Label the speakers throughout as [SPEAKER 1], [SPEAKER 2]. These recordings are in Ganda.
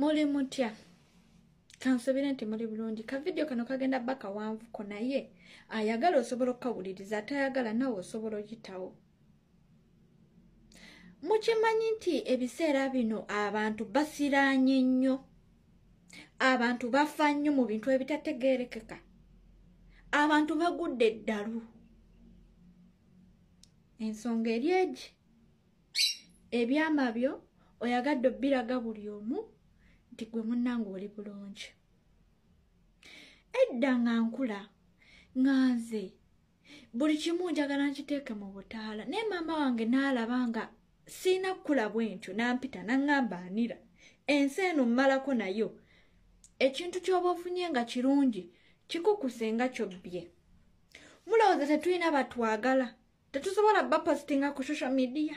[SPEAKER 1] muli mutya kansobire nti muli bulungi kavidiyo kano kagenda bakka wanvuko naye ayagala osobola okukawuliriza atayagala nawe osobola okitawo mukimanyi nti ebiseera bino abantu basiranye nnyo abantu bafa nnyo mu bintu ebitategerekeka abantu bagudde eddalu ensonga eri egi ebyama byo oyagadde obbiraga buli omu nti gwe munnange oli bulungi edda nga nkula nga nze buli kimu njagala nkiteeke mu butaala naye maama wange naalaba nga siina kukula bwentyo nampita naŋŋambaanira ensi eno mmalako nayo ekintu ky'oba ofunye nga kirungi kikukusenga kyobbye mulowooza tetulina batwagala tetusobola bapositinga ku social media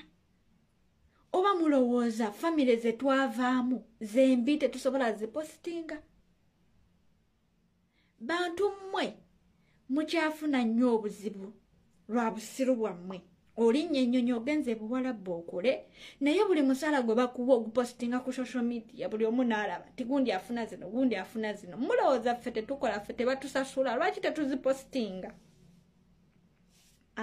[SPEAKER 1] oba mulowooza famire ze twavaamu zembi tetusobola zipositinga bantu mmwe mukyafuna nnyo obuzibu lwa busiru bwammwe olinnya ennyonyi ogenze buwala bwe okole naye buli musaala gwe bakuba ogupositinga ku social media buli omu n'alaba nti gundi afuna zino gundi afuna zino mulowooza ffe tetukola ffe tebatusasula lwaki tetuzipositinga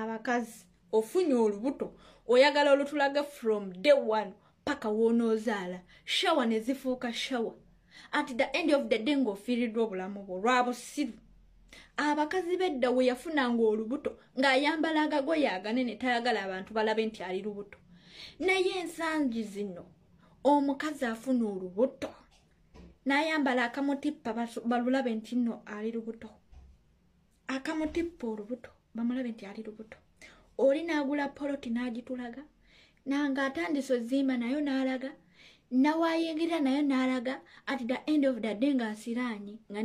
[SPEAKER 1] abakazi ofunye olubuto oyagala olutulaga from day one paka wonozaala shawa nezifuuka shawa anti the end of the day ngaofiiriddwa obulamu bwo lwabusiru abakazi bedda we yafunanga olubuto ng'ayambala agagoye aganene tayagala abantu balabe nti ali lubuto naye ensangi zino omukazi afuna olubuto n'ayambala akamutippa balulabe nti nno ali lubuto akamutippa olubuto bamulabe nti ali lubuto oli n'agula poloti n'agitulaga nanga atandise ozimba nayo n'alaga nawayingirira nayo n'alaga ati the end of the day ng'asiraanye nga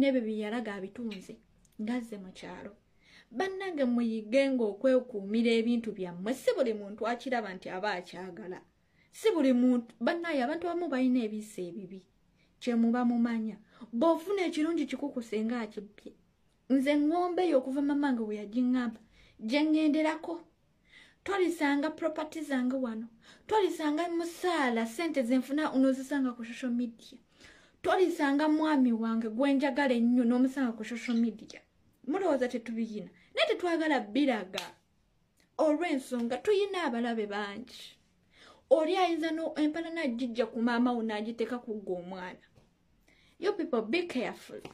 [SPEAKER 1] nebyo byeyalaga abitunze ngazze mu kyalo bannange muyigenga okwekuumira ebintu byammwe si buli muntu akiraba nti aba akyagala si buli muntu bannaye abantu abamu balina ebiisa ebibi kyemuba mumanya bw'ofuna ekirungi kikukusenga akibbye nze ngombeyo okuva mamange bwe yagiŋŋamba gyengenderako twalisanga propati zange wano twalisanga musaala sente zenfuna nozisanga ku social media twalisanga mwami wange gwenjagala ennyo n'omusanga ku social media mulowooza tetubiyina naye tetwagala biraga olw'ensonga tuyina abalabe bangi oli ayinza empalana gijja ku maamawo nagiteeka kugga omwana you people be carefully